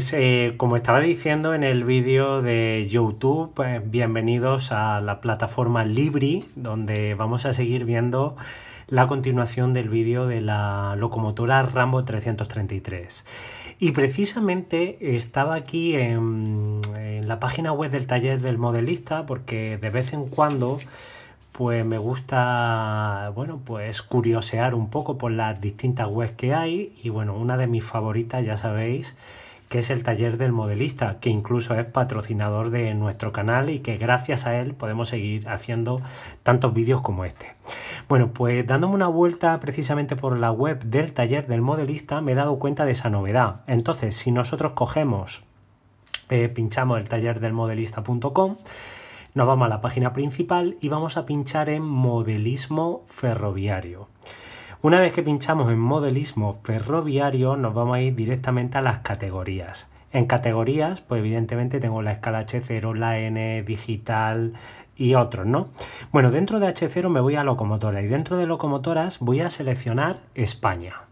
Pues, eh, como estaba diciendo en el vídeo de YouTube, pues, bienvenidos a la plataforma Libri, donde vamos a seguir viendo la continuación del vídeo de la locomotora Rambo 333. Y precisamente estaba aquí en, en la página web del taller del modelista, porque de vez en cuando pues me gusta, bueno, pues curiosear un poco por las distintas webs que hay y bueno, una de mis favoritas, ya sabéis, que es el taller del modelista, que incluso es patrocinador de nuestro canal y que gracias a él podemos seguir haciendo tantos vídeos como este. Bueno, pues dándome una vuelta precisamente por la web del taller del modelista me he dado cuenta de esa novedad. Entonces, si nosotros cogemos, eh, pinchamos el taller del nos vamos a la página principal y vamos a pinchar en modelismo ferroviario. Una vez que pinchamos en modelismo ferroviario, nos vamos a ir directamente a las categorías. En categorías, pues evidentemente tengo la escala H0, la N, digital, y otros, ¿no? Bueno, dentro de H0 me voy a locomotora y dentro de locomotoras voy a seleccionar España.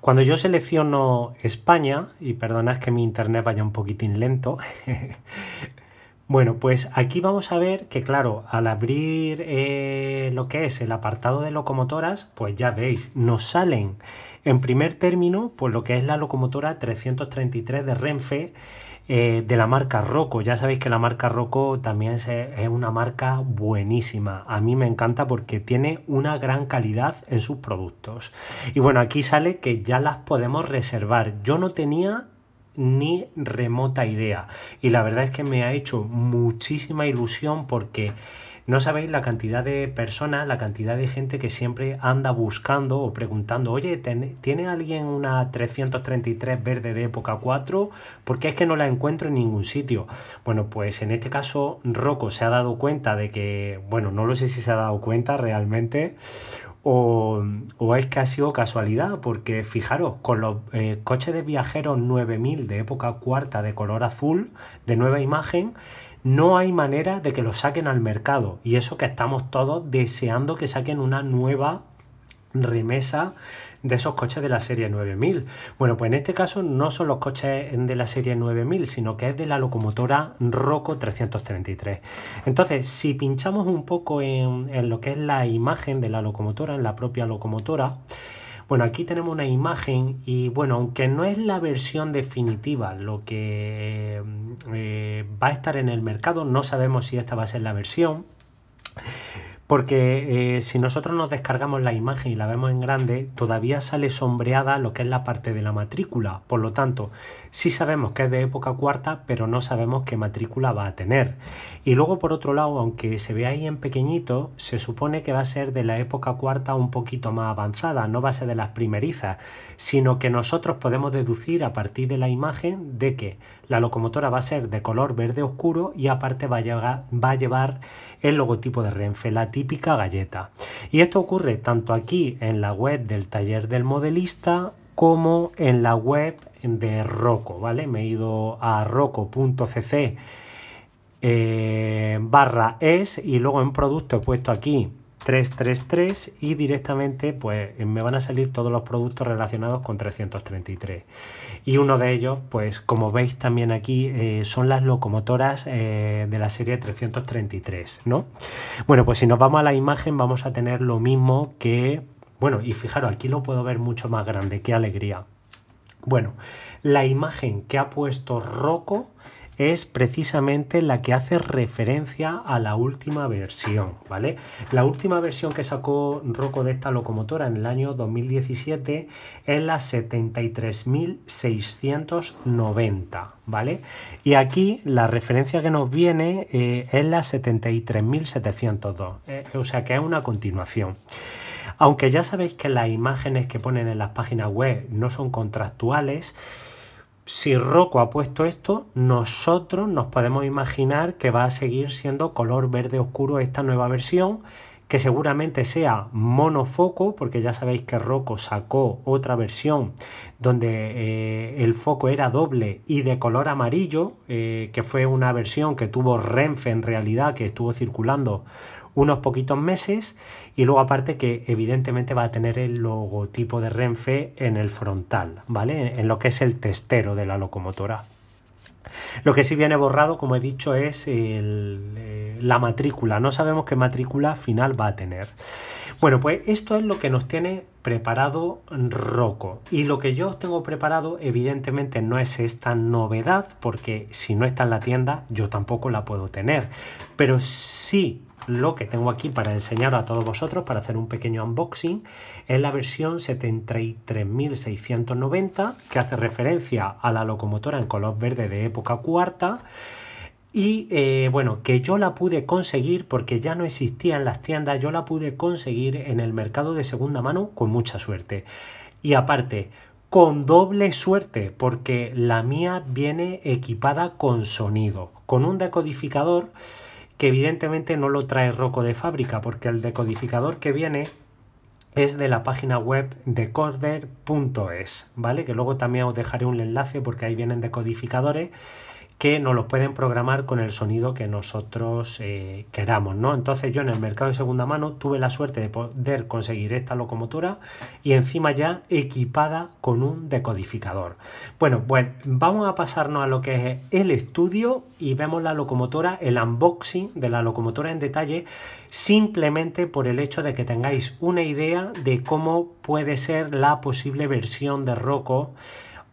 Cuando yo selecciono España, y perdonad que mi internet vaya un poquitín lento, Bueno, pues aquí vamos a ver que, claro, al abrir eh, lo que es el apartado de locomotoras, pues ya veis, nos salen en primer término, pues lo que es la locomotora 333 de Renfe eh, de la marca Rocco. Ya sabéis que la marca Rocco también es, una marca buenísima. A mí me encanta porque tiene una gran calidad en sus productos. Y bueno, aquí sale que ya las podemos reservar. Yo no tenía ni remota idea. Y la verdad es que me ha hecho muchísima ilusión porque no sabéis la cantidad de personas, la cantidad de gente que siempre anda buscando o preguntando, oye, ¿tiene alguien una 333 verde de época 4? Porque es que no la encuentro en ningún sitio. Bueno, pues en este caso Rocco se ha dado cuenta de que, bueno, no lo sé si se ha dado cuenta realmente, o, es que ha sido casualidad, porque fijaros, con los eh, coches de viajeros 9000 de época cuarta de color azul, de nueva imagen, no hay manera de que lo saquen al mercado. Y eso que estamos todos deseando que saquen una nueva remesa de esos coches de la serie 9000. Bueno, pues en este caso no son los coches de la serie 9000, sino que es de la locomotora Rocco 333. Entonces, si pinchamos un poco en, lo que es la imagen de la locomotora, en la propia locomotora, bueno, aquí tenemos una imagen y bueno, aunque no es la versión definitiva lo que eh, va a estar en el mercado, no sabemos si esta va a ser la versión. Porque eh, si nosotros nos descargamos la imagen y la vemos en grande, todavía sale sombreada lo que es la parte de la matrícula. Por lo tanto, sí sabemos que es de época cuarta, pero no sabemos qué matrícula va a tener. Y luego, por otro lado, aunque se ve ahí en pequeñito, se supone que va a ser de la época cuarta un poquito más avanzada, no va a ser de las primerizas, sino que nosotros podemos deducir a partir de la imagen de que la locomotora va a ser de color verde oscuro y aparte va a llevar el logotipo de Renfe, la típica galleta. Y esto ocurre tanto aquí en la web del taller del modelista como en la web de Rocco, ¿vale? Me he ido a rocco.cc eh, barra es y luego en producto he puesto aquí 333 y directamente pues me van a salir todos los productos relacionados con 333 y uno de ellos pues como veis también aquí eh, son las locomotoras eh, de la serie 333 no bueno pues si nos vamos a la imagen vamos a tener lo mismo que bueno y fijaros aquí lo puedo ver mucho más grande qué alegría bueno la imagen que ha puesto Rocco es precisamente la que hace referencia a la última versión, ¿vale? La última versión que sacó Rocco de esta locomotora en el año 2017 es la 73.690, ¿vale? Y aquí la referencia que nos viene eh, es la 73.702, eh, o sea que es una continuación. Aunque ya sabéis que las imágenes que ponen en las páginas web no son contractuales, si Rocco ha puesto esto, nosotros nos podemos imaginar que va a seguir siendo color verde oscuro esta nueva versión, que seguramente sea monofoco, porque ya sabéis que Rocco sacó otra versión donde eh, el foco era doble y de color amarillo, eh, que fue una versión que tuvo Renfe en realidad, que estuvo circulando unos poquitos meses y luego aparte que evidentemente va a tener el logotipo de Renfe en el frontal, ¿vale? En lo que es el testero de la locomotora. Lo que sí viene borrado, como he dicho, es eh, la matrícula. No sabemos qué matrícula final va a tener. Bueno, pues esto es lo que nos tiene preparado Roco Y lo que yo os tengo preparado, evidentemente, no es esta novedad, porque si no está en la tienda, yo tampoco la puedo tener. Pero sí lo que tengo aquí para enseñar a todos vosotros, para hacer un pequeño unboxing, es la versión 73690 que hace referencia a la locomotora en color verde de época cuarta y eh, bueno, que yo la pude conseguir porque ya no existía en las tiendas, yo la pude conseguir en el mercado de segunda mano con mucha suerte. Y aparte, con doble suerte, porque la mía viene equipada con sonido, con un decodificador que evidentemente no lo trae Roco de fábrica, porque el decodificador que viene es de la página web decoder.es, ¿vale? Que luego también os dejaré un enlace porque ahí vienen decodificadores que nos los pueden programar con el sonido que nosotros eh, queramos, ¿no? Entonces yo en el mercado de segunda mano tuve la suerte de poder conseguir esta locomotora y encima ya equipada con un decodificador. Bueno, pues vamos a pasarnos a lo que es el estudio y vemos la locomotora, el unboxing de la locomotora en detalle, simplemente por el hecho de que tengáis una idea de cómo puede ser la posible versión de Rocco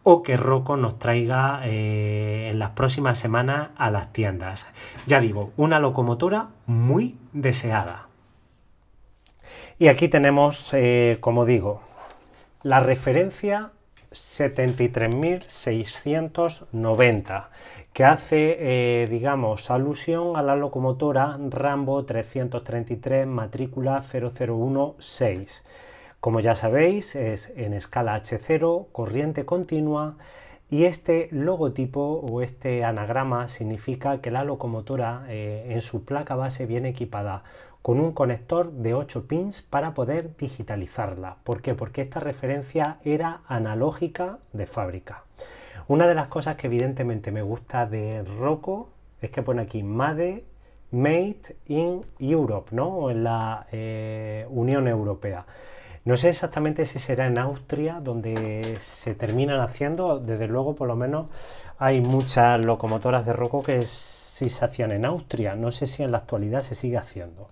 o que roco nos traiga eh, en las próximas semanas a las tiendas. Ya digo, una locomotora muy deseada. Y aquí tenemos, eh, como digo, la referencia 73.690, que hace, eh, digamos, alusión a la locomotora Rambo 333 matrícula 0016. Como ya sabéis, es en escala H0, corriente continua, y este logotipo o este anagrama significa que la locomotora eh, en su placa base viene equipada con un conector de 8 pins para poder digitalizarla. ¿Por qué? Porque esta referencia era analógica de fábrica. Una de las cosas que evidentemente me gusta de Rocco es que pone aquí MADE Made in Europe, ¿no? En la eh, Unión Europea. No sé exactamente si será en Austria donde se terminan haciendo, desde luego por lo menos hay muchas locomotoras de roco que sí se hacían en Austria, no sé si en la actualidad se sigue haciendo.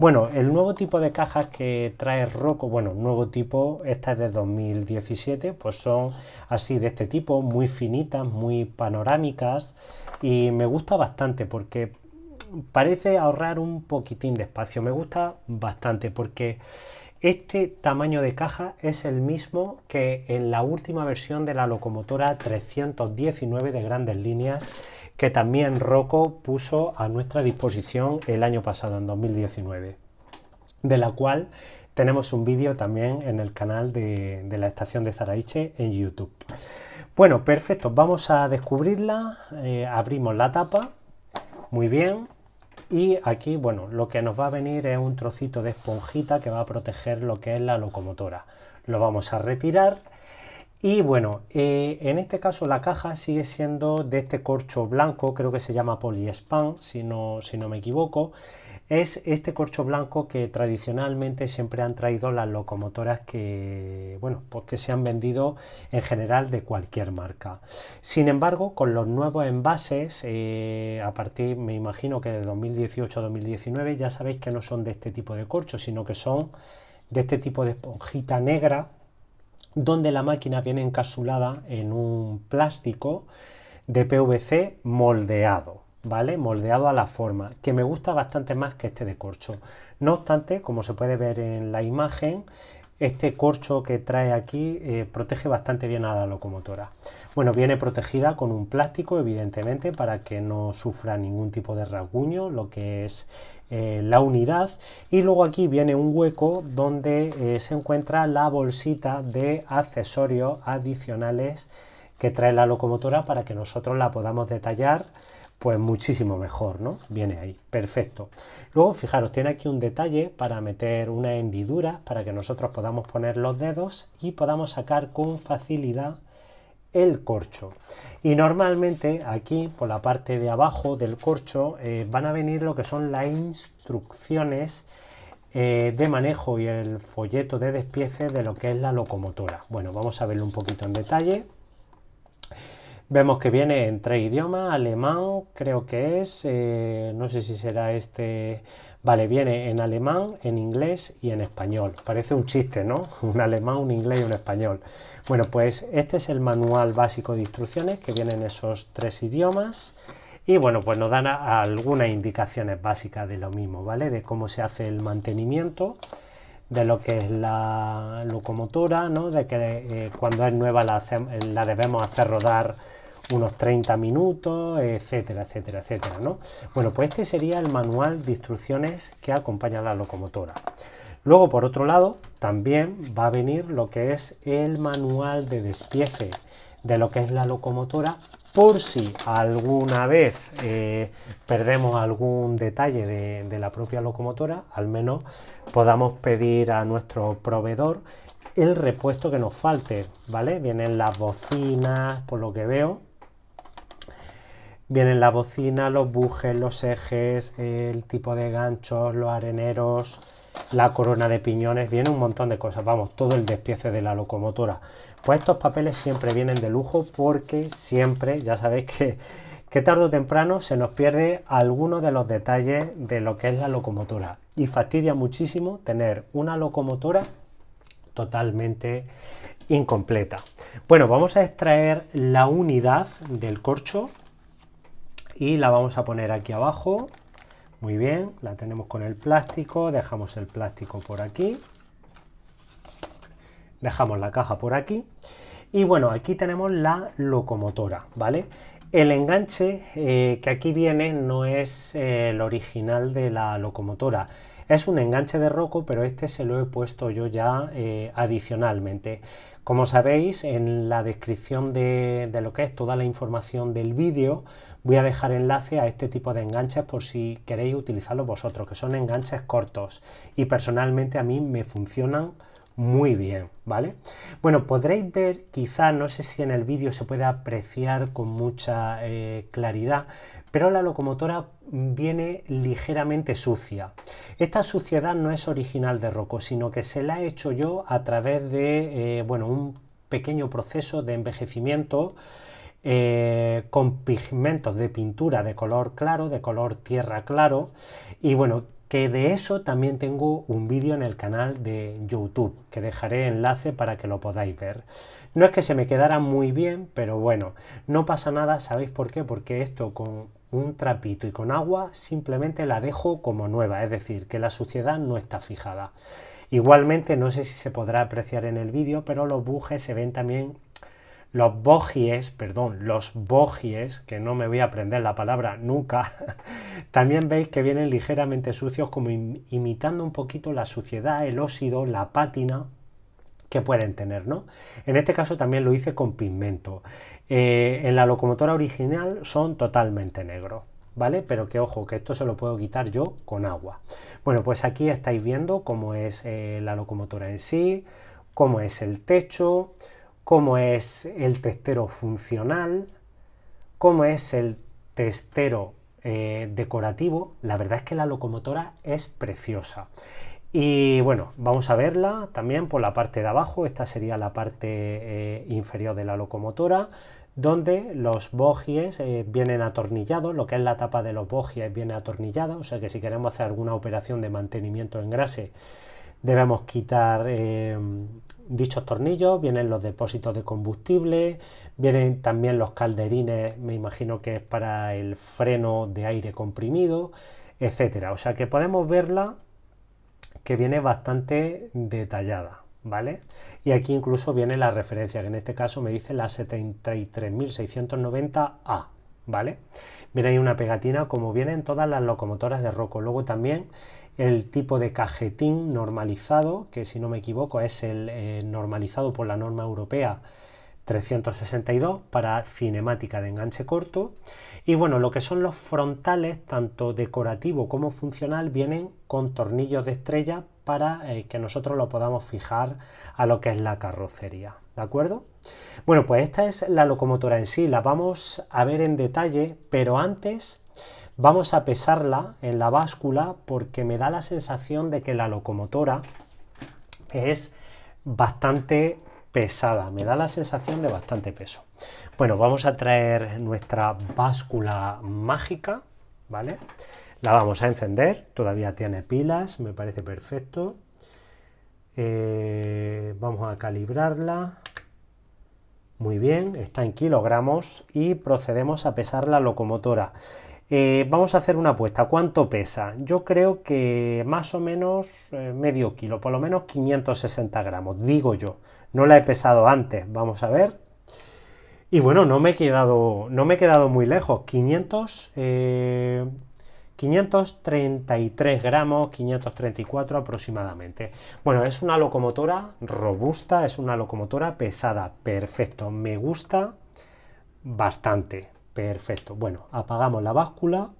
Bueno, el nuevo tipo de cajas que trae roco, bueno, nuevo tipo, esta es de 2017, pues son así de este tipo, muy finitas, muy panorámicas y me gusta bastante porque parece ahorrar un poquitín de espacio, me gusta bastante porque... Este tamaño de caja es el mismo que en la última versión de la locomotora 319 de grandes líneas que también Roco puso a nuestra disposición el año pasado, en 2019, de la cual tenemos un vídeo también en el canal de, la estación de Zaraiche en YouTube. Bueno, perfecto, vamos a descubrirla, eh, abrimos la tapa, muy bien, y aquí, bueno, lo que nos va a venir es un trocito de esponjita que va a proteger lo que es la locomotora. Lo vamos a retirar. Y bueno, eh, en este caso la caja sigue siendo de este corcho blanco, creo que se llama poliespan, si no, si no me equivoco es este corcho blanco que tradicionalmente siempre han traído las locomotoras que, bueno, pues se han vendido en general de cualquier marca. Sin embargo, con los nuevos envases, eh, a partir, me imagino que de 2018-2019, ya sabéis que no son de este tipo de corcho, sino que son de este tipo de esponjita negra, donde la máquina viene encapsulada en un plástico de PVC moldeado. ¿vale? Moldeado a la forma, que me gusta bastante más que este de corcho. No obstante, como se puede ver en la imagen, este corcho que trae aquí eh, protege bastante bien a la locomotora. Bueno, viene protegida con un plástico, evidentemente, para que no sufra ningún tipo de rasguño, lo que es eh, la unidad. Y luego aquí viene un hueco donde eh, se encuentra la bolsita de accesorios adicionales que trae la locomotora para que nosotros la podamos detallar pues muchísimo mejor, ¿no? Viene ahí, perfecto. Luego, fijaros, tiene aquí un detalle para meter una hendidura para que nosotros podamos poner los dedos y podamos sacar con facilidad el corcho. Y normalmente aquí, por la parte de abajo del corcho, eh, van a venir lo que son las instrucciones eh, de manejo y el folleto de despiece de lo que es la locomotora. Bueno, vamos a verlo un poquito en detalle. Vemos que viene en tres idiomas, alemán creo que es, eh, no sé si será este, vale, viene en alemán, en inglés y en español. Parece un chiste, ¿no? Un alemán, un inglés y un español. Bueno, pues este es el manual básico de instrucciones que viene en esos tres idiomas. Y bueno, pues nos dan algunas indicaciones básicas de lo mismo, ¿vale? De cómo se hace el mantenimiento de lo que es la locomotora, ¿no? de que eh, cuando es nueva la, eh, la, debemos hacer rodar unos 30 minutos, etcétera, etcétera, etcétera. ¿no? Bueno, pues este sería el manual de instrucciones que acompaña la locomotora. Luego, por otro lado, también va a venir lo que es el manual de despiece de lo que es la locomotora por si alguna vez eh, perdemos algún detalle de, de, la propia locomotora, al menos podamos pedir a nuestro proveedor el repuesto que nos falte, ¿vale? Vienen las bocinas, por lo que veo. Vienen las bocinas, los bujes, los ejes, el tipo de ganchos, los areneros, la corona de piñones, viene un montón de cosas, vamos, todo el despiece de la locomotora. Pues estos papeles siempre vienen de lujo porque siempre, ya sabéis que, tarde o temprano se nos pierde alguno de los detalles de lo que es la locomotora. Y fastidia muchísimo tener una locomotora totalmente incompleta. Bueno, vamos a extraer la unidad del corcho y la vamos a poner aquí abajo. Muy bien, la tenemos con el plástico, dejamos el plástico por aquí. Dejamos la caja por aquí. Y bueno, aquí tenemos la locomotora, ¿vale? El enganche eh, que aquí viene no es eh, el original de la locomotora. Es un enganche de roco, pero este se lo he puesto yo ya eh, adicionalmente. Como sabéis, en la descripción de, lo que es toda la información del vídeo, voy a dejar enlace a este tipo de enganches por si queréis utilizarlo vosotros, que son enganches cortos y personalmente a mí me funcionan muy bien, ¿vale? Bueno, podréis ver, quizá, no sé si en el vídeo se puede apreciar con mucha eh, claridad, pero la locomotora viene ligeramente sucia. Esta suciedad no es original de roco sino que se la he hecho yo a través de, eh, bueno, un pequeño proceso de envejecimiento eh, con pigmentos de pintura de color claro, de color tierra claro. Y bueno, que de eso también tengo un vídeo en el canal de YouTube, que dejaré enlace para que lo podáis ver. No es que se me quedara muy bien, pero bueno, no pasa nada, ¿sabéis por qué? Porque esto con un trapito y con agua simplemente la dejo como nueva, es decir, que la suciedad no está fijada. Igualmente, no sé si se podrá apreciar en el vídeo, pero los bujes se ven también los bogies, perdón, los bogies, que no me voy a aprender la palabra nunca, también veis que vienen ligeramente sucios, como imitando un poquito la suciedad, el óxido, la pátina que pueden tener, ¿no? En este caso también lo hice con pigmento. Eh, en la locomotora original son totalmente negros. ¿vale? Pero que ojo, que esto se lo puedo quitar yo con agua. Bueno, pues aquí estáis viendo cómo es eh, la locomotora en sí, cómo es el techo, cómo es el testero funcional, cómo es el testero eh, decorativo. La verdad es que la locomotora es preciosa. Y bueno, vamos a verla también por la parte de abajo. Esta sería la parte eh, inferior de la locomotora, donde los bogies eh, vienen atornillados. Lo que es la tapa de los bogies viene atornillada. O sea que si queremos hacer alguna operación de mantenimiento en grase, debemos quitar dichos tornillos, vienen los depósitos de combustible, vienen también los calderines, me imagino que es para el freno de aire comprimido, etcétera. O sea que podemos verla que viene bastante detallada, ¿vale? Y aquí incluso viene la referencia, que en este caso me dice la 73.690A, ¿vale? mira ahí una pegatina como vienen todas las locomotoras de roco Luego también el tipo de cajetín normalizado, que si no me equivoco es el eh, normalizado por la norma europea 362 para cinemática de enganche corto. Y bueno, lo que son los frontales, tanto decorativo como funcional, vienen con tornillos de estrella para eh, que nosotros lo podamos fijar a lo que es la carrocería. ¿De acuerdo? Bueno, pues esta es la locomotora en sí, la vamos a ver en detalle, pero antes Vamos a pesarla en la báscula porque me da la sensación de que la locomotora es bastante pesada, me da la sensación de bastante peso. Bueno, vamos a traer nuestra báscula mágica, ¿vale? La vamos a encender, todavía tiene pilas, me parece perfecto. Eh, vamos a calibrarla. Muy bien, está en kilogramos y procedemos a pesar la locomotora. Eh, vamos a hacer una apuesta. ¿Cuánto pesa? Yo creo que más o menos eh, medio kilo, por lo menos 560 gramos, digo yo. No la he pesado antes, vamos a ver. Y bueno, no me he quedado, no me he quedado muy lejos. 500, 533 eh, gramos, 534 aproximadamente. Bueno, es una locomotora robusta, es una locomotora pesada, perfecto. Me gusta bastante, Perfecto. Bueno, apagamos la báscula.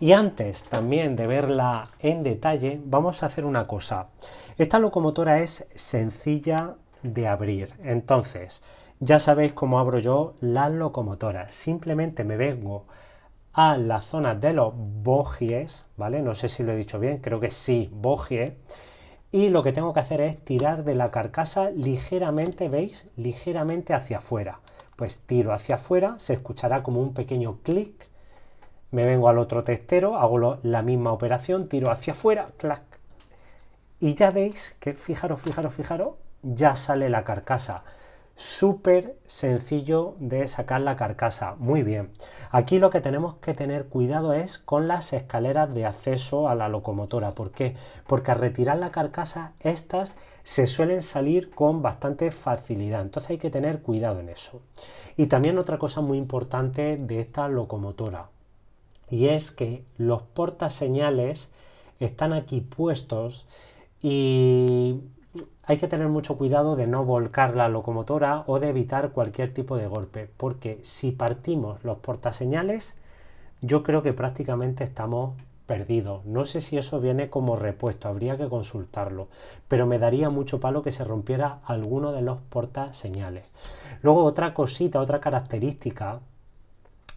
Y antes también de verla en detalle, vamos a hacer una cosa. Esta locomotora es sencilla de abrir. Entonces, ya sabéis cómo abro yo la locomotora. Simplemente me vengo a la zona de los bogies, ¿vale? No sé si lo he dicho bien, creo que sí, bogie. Y lo que tengo que hacer es tirar de la carcasa ligeramente, ¿veis? Ligeramente hacia afuera pues tiro hacia afuera, se escuchará como un pequeño clic, me vengo al otro testero, hago la misma operación, tiro hacia afuera, clac, y ya veis que, fijaros, fijaros, fijaros, ya sale la carcasa súper sencillo de sacar la carcasa. Muy bien. Aquí lo que tenemos que tener cuidado es con las escaleras de acceso a la locomotora. porque Porque al retirar la carcasa, estas se suelen salir con bastante facilidad. Entonces hay que tener cuidado en eso. Y también otra cosa muy importante de esta locomotora. Y es que los portaseñales están aquí puestos y hay que tener mucho cuidado de no volcar la locomotora o de evitar cualquier tipo de golpe, porque si partimos los portaseñales, yo creo que prácticamente estamos perdidos. No sé si eso viene como repuesto, habría que consultarlo, pero me daría mucho palo que se rompiera alguno de los portaseñales. Luego otra cosita, otra característica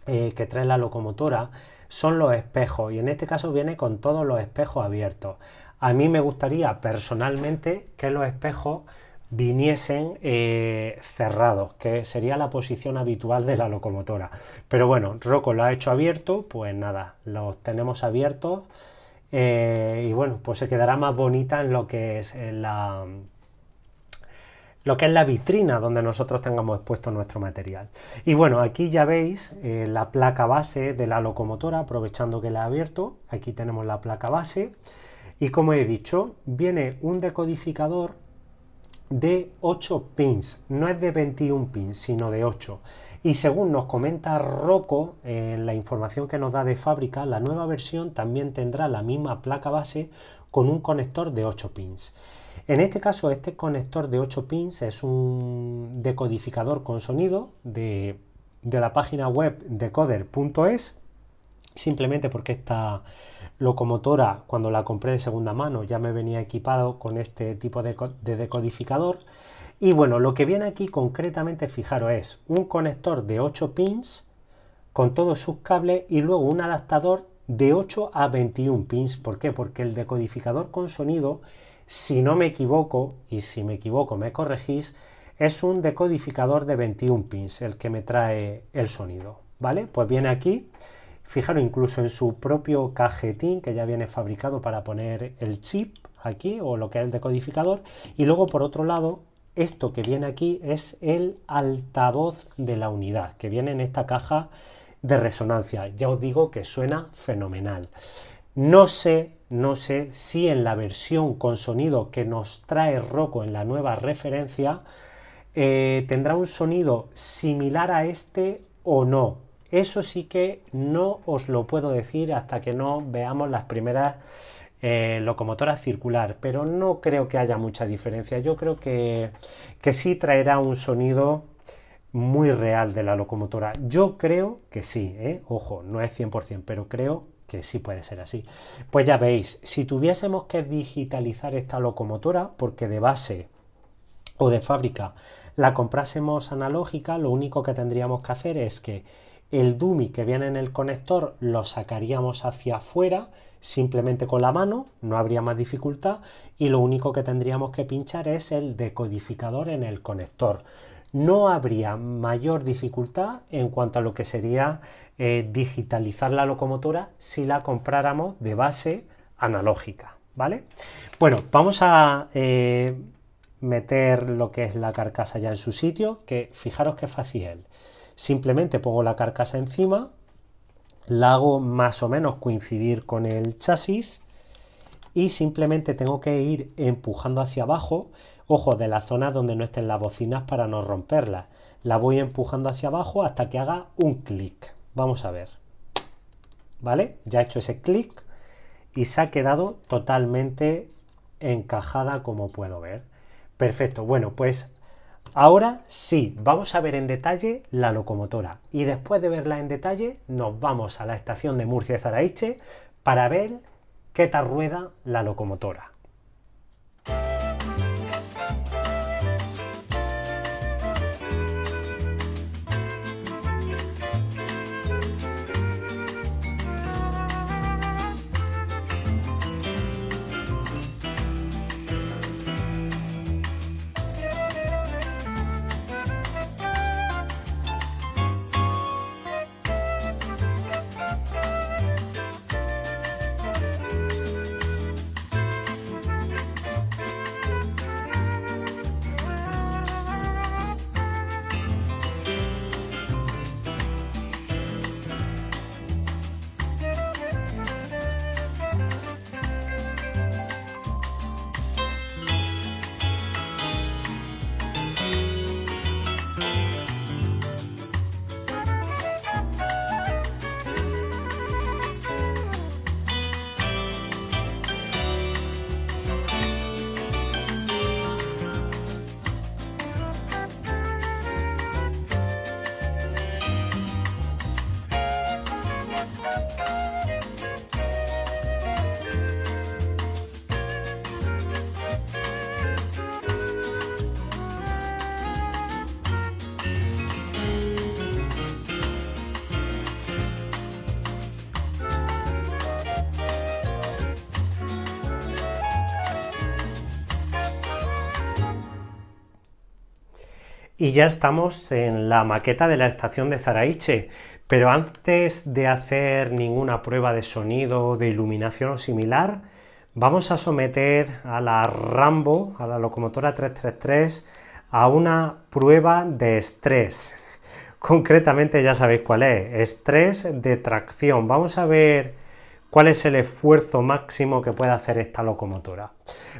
eh, que trae la locomotora son los espejos y en este caso viene con todos los espejos abiertos. A mí me gustaría personalmente que los espejos viniesen eh, cerrados, que sería la posición habitual de la locomotora. Pero bueno, Rocco lo ha hecho abierto, pues nada, los tenemos abiertos eh, y bueno, pues se quedará más bonita en lo que es la lo que es la vitrina donde nosotros tengamos expuesto nuestro material. Y bueno, aquí ya veis eh, la placa base de la locomotora, aprovechando que la ha abierto. Aquí tenemos la placa base. Y como he dicho, viene un decodificador de 8 pins, no es de 21 pins, sino de 8. Y según nos comenta Rocco en la información que nos da de fábrica, la nueva versión también tendrá la misma placa base con un conector de 8 pins. En este caso, este conector de 8 pins es un decodificador con sonido de, la página web decoder.es, simplemente porque está locomotora, cuando la compré de segunda mano, ya me venía equipado con este tipo de, decodificador. Y bueno, lo que viene aquí concretamente, fijaros, es un conector de 8 pins con todos sus cables y luego un adaptador de 8 a 21 pins. ¿Por qué? Porque el decodificador con sonido, si no me equivoco, y si me equivoco me corregís, es un decodificador de 21 pins el que me trae el sonido. ¿Vale? Pues viene aquí Fijaros incluso en su propio cajetín que ya viene fabricado para poner el chip aquí o lo que es el decodificador. Y luego por otro lado, esto que viene aquí es el altavoz de la unidad que viene en esta caja de resonancia. Ya os digo que suena fenomenal. No sé, no sé si en la versión con sonido que nos trae Rocco en la nueva referencia eh, tendrá un sonido similar a este o no. Eso sí que no os lo puedo decir hasta que no veamos las primeras eh, locomotoras circular, pero no creo que haya mucha diferencia. Yo creo que, que sí traerá un sonido muy real de la locomotora. Yo creo que sí, ¿eh? ojo, no es 100%, pero creo que sí puede ser así. Pues ya veis, si tuviésemos que digitalizar esta locomotora, porque de base o de fábrica la comprásemos analógica, lo único que tendríamos que hacer es que el dummy que viene en el conector lo sacaríamos hacia afuera simplemente con la mano, no habría más dificultad y lo único que tendríamos que pinchar es el decodificador en el conector. No habría mayor dificultad en cuanto a lo que sería eh, digitalizar la locomotora si la compráramos de base analógica, ¿vale? Bueno, vamos a eh, meter lo que es la carcasa ya en su sitio, que fijaros qué fácil Simplemente pongo la carcasa encima, la hago más o menos coincidir con el chasis y simplemente tengo que ir empujando hacia abajo, ojo, de la zona donde no estén las bocinas para no romperlas. La voy empujando hacia abajo hasta que haga un clic. Vamos a ver. ¿Vale? Ya he hecho ese clic y se ha quedado totalmente encajada como puedo ver. Perfecto, bueno, pues Ahora sí, vamos a ver en detalle la locomotora y después de verla en detalle nos vamos a la estación de Murcia de Zaraiche para ver qué tal rueda la locomotora. y ya estamos en la maqueta de la estación de Zaraiche. Pero antes de hacer ninguna prueba de sonido, de iluminación o similar, vamos a someter a la Rambo, a la locomotora 333, a una prueba de estrés. Concretamente ya sabéis cuál es, estrés de tracción. Vamos a ver cuál es el esfuerzo máximo que puede hacer esta locomotora.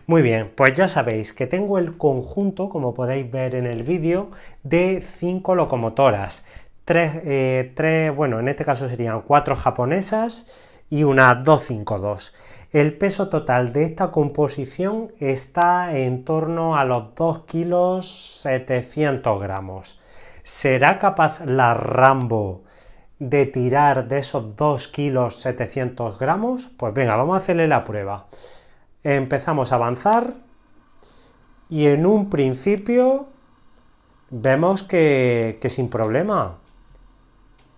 Muy bien, pues ya sabéis que tengo el conjunto, como podéis ver en el vídeo, de cinco locomotoras. Tres, eh, tres, bueno, en este caso serían cuatro japonesas y una 252. El peso total de esta composición está en torno a los 2 kilos 700 gramos. ¿Será capaz la Rambo de tirar de esos 2 kilos 700 gramos? Pues venga, vamos a hacerle la prueba. Empezamos a avanzar y en un principio vemos que, sin problema.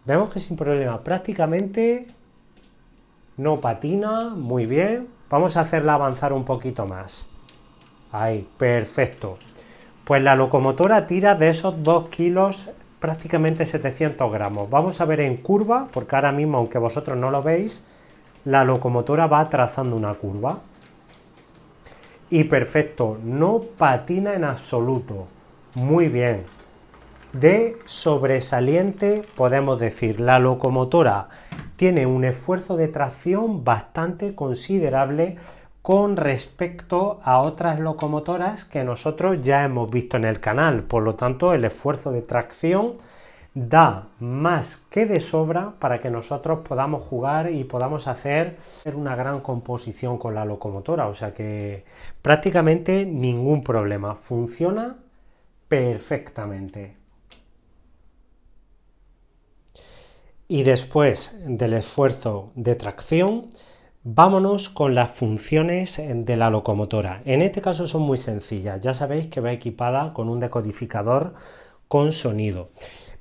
Vemos que sin problema, prácticamente no patina, muy bien. Vamos a hacerla avanzar un poquito más. Ahí, perfecto. Pues la locomotora tira de esos 2 kilos prácticamente 700 gramos. Vamos a ver en curva, porque ahora mismo, aunque vosotros no lo veis, la locomotora va trazando una curva. Y perfecto, no patina en absoluto. Muy bien. De sobresaliente podemos decir, la locomotora tiene un esfuerzo de tracción bastante considerable con respecto a otras locomotoras que nosotros ya hemos visto en el canal. Por lo tanto, el esfuerzo de tracción da más que de sobra para que nosotros podamos jugar y podamos hacer una gran composición con la locomotora. O sea que prácticamente ningún problema. Funciona perfectamente. Y después del esfuerzo de tracción, Vámonos con las funciones de la locomotora. En este caso son muy sencillas. Ya sabéis que va equipada con un decodificador con sonido.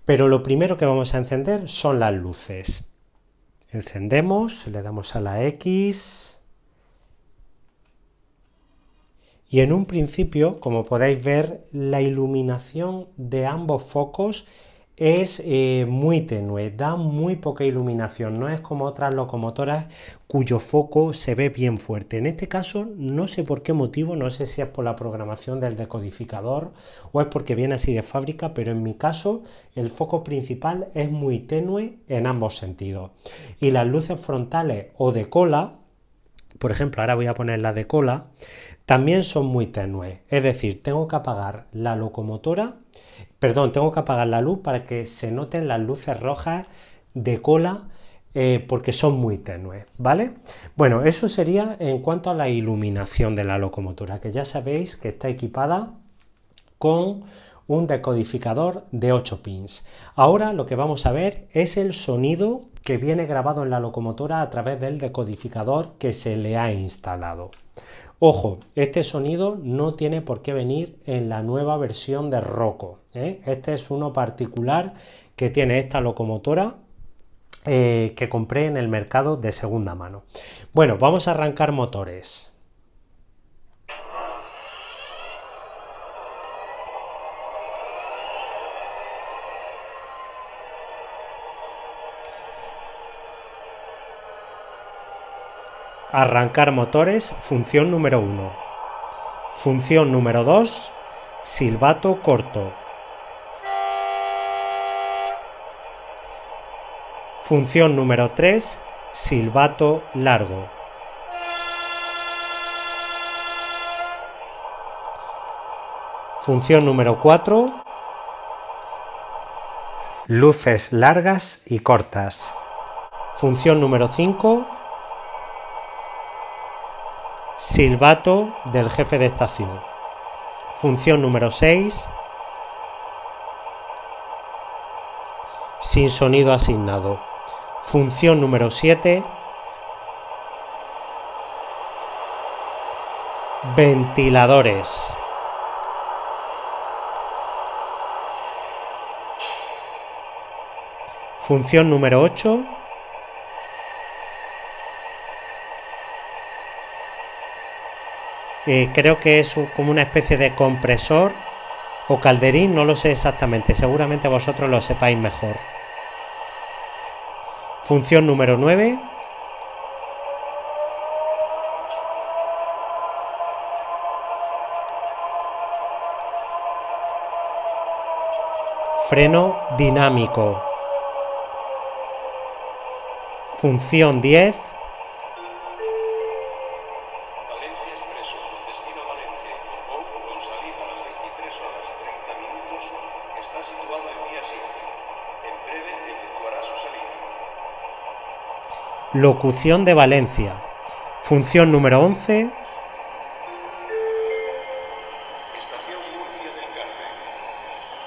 Pero lo primero que vamos a encender son las luces. Encendemos, le damos a la X. Y en un principio, como podéis ver, la iluminación de ambos focos es eh, muy tenue, da muy poca iluminación, no es como otras locomotoras cuyo foco se ve bien fuerte. En este caso no sé por qué motivo, no sé si es por la programación del decodificador o es porque viene así de fábrica, pero en mi caso el foco principal es muy tenue en ambos sentidos. Y las luces frontales o de cola, por ejemplo ahora voy a poner la de cola, también son muy tenues, es decir, tengo que apagar la locomotora Perdón, tengo que apagar la luz para que se noten las luces rojas de cola eh, porque son muy tenues, ¿vale? Bueno, eso sería en cuanto a la iluminación de la locomotora, que ya sabéis que está equipada con un decodificador de 8 pins. Ahora lo que vamos a ver es el sonido que viene grabado en la locomotora a través del decodificador que se le ha instalado. Ojo, este sonido no tiene por qué venir en la nueva versión de Rocco. ¿eh? Este es uno particular que tiene esta locomotora eh, que compré en el mercado de segunda mano. Bueno, vamos a arrancar motores. Arrancar motores, función número 1. Función número 2. Silbato corto. Función número 3. Silbato largo. Función número 4. Luces largas y cortas. Función número 5. Silbato del jefe de estación. Función número 6. Sin sonido asignado. Función número 7. Ventiladores. Función número 8. Eh, creo que es como una especie de compresor o calderín, no lo sé exactamente, seguramente vosotros lo sepáis mejor. Función número 9. Freno dinámico. Función 10. Locución de Valencia. Función número 11. Estación Murcia del Carmen.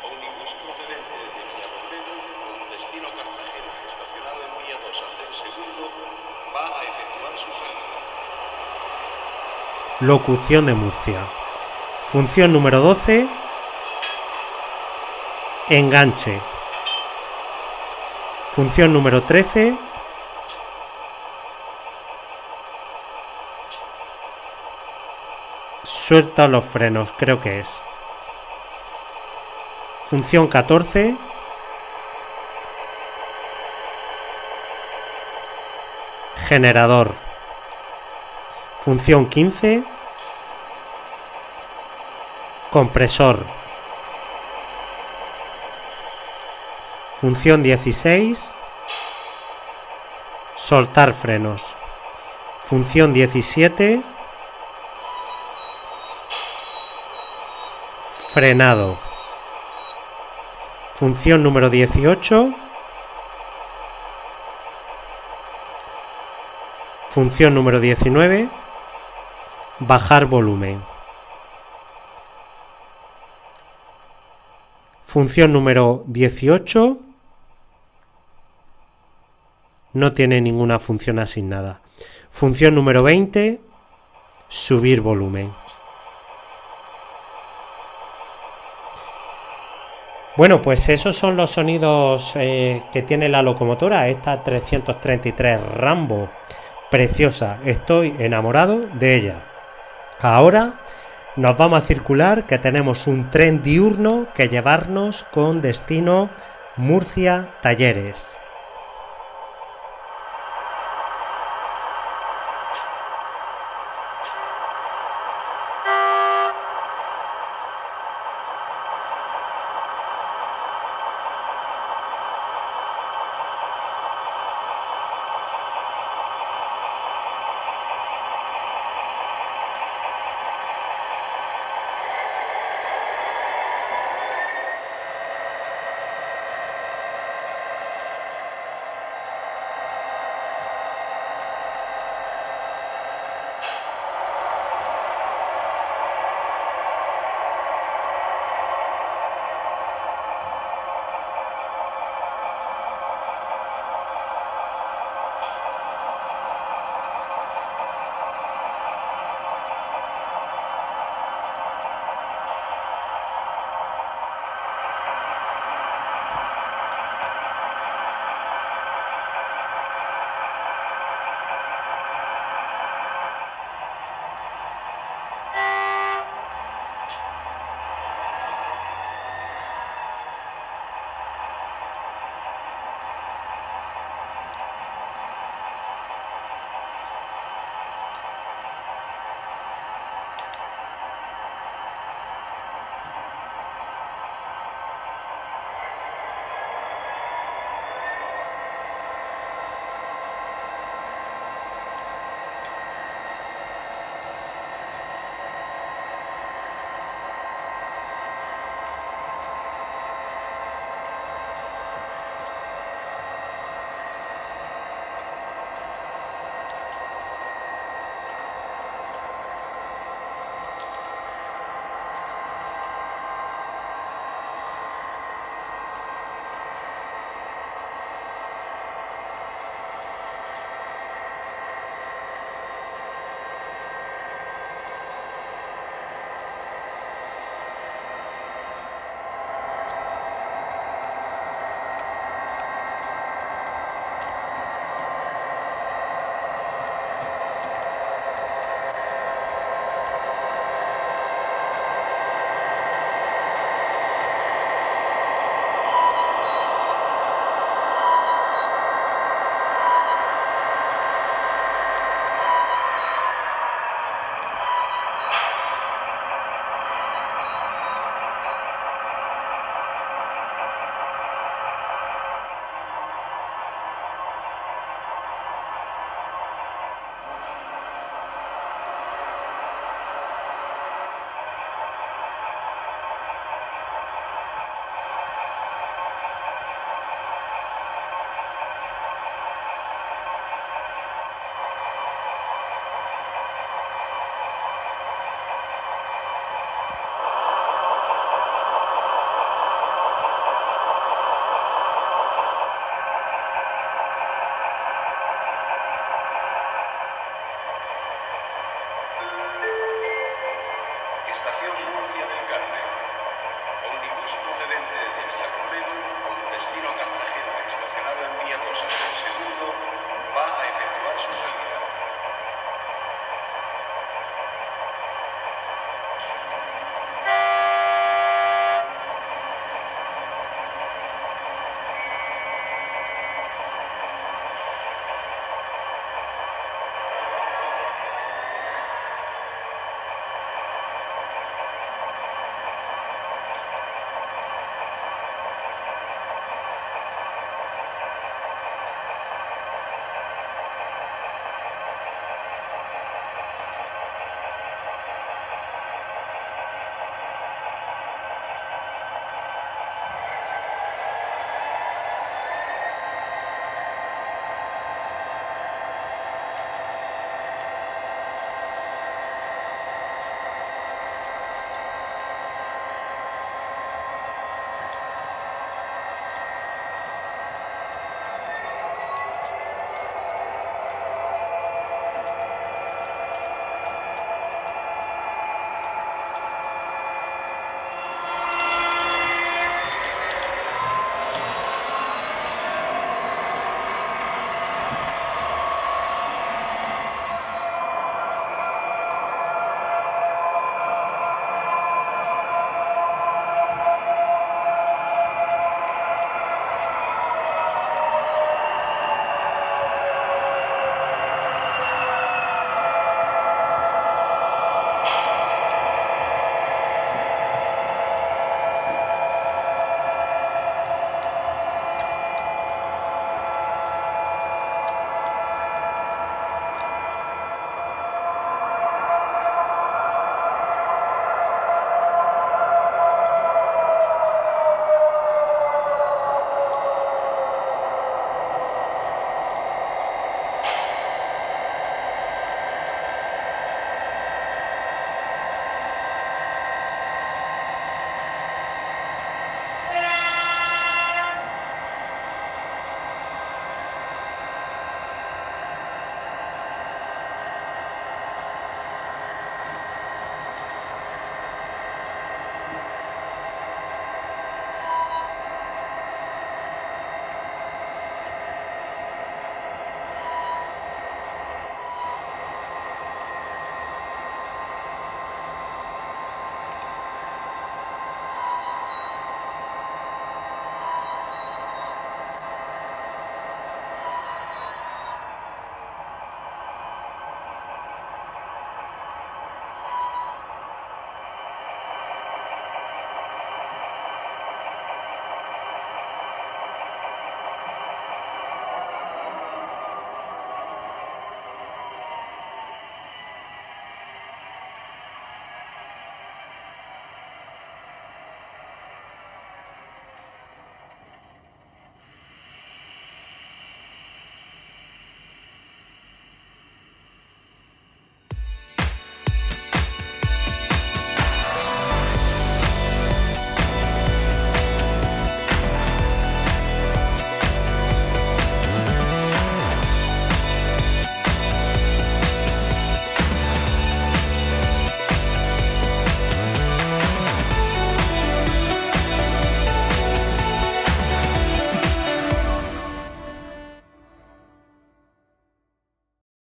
Ómnibus procedente de Villarrobledo con destino Cartagena, estacionado en Murcia 2 segundo, va a efectuar su salida. Locución de Murcia. Función número 12. Enganche. Función número 13. Suelta los frenos, creo que es. Función 14. Generador. Función 15. Compresor. Función 16. Soltar frenos. Función 17 frenado. Función número 18. Función número 19. Bajar volumen. Función número 18. No tiene ninguna función asignada. Función número 20. Subir volumen. Bueno, pues esos son los sonidos eh, que tiene la locomotora, esta 333 Rambo. Preciosa, estoy enamorado de ella. Ahora nos vamos a circular, que tenemos un tren diurno que llevarnos con destino Murcia Talleres.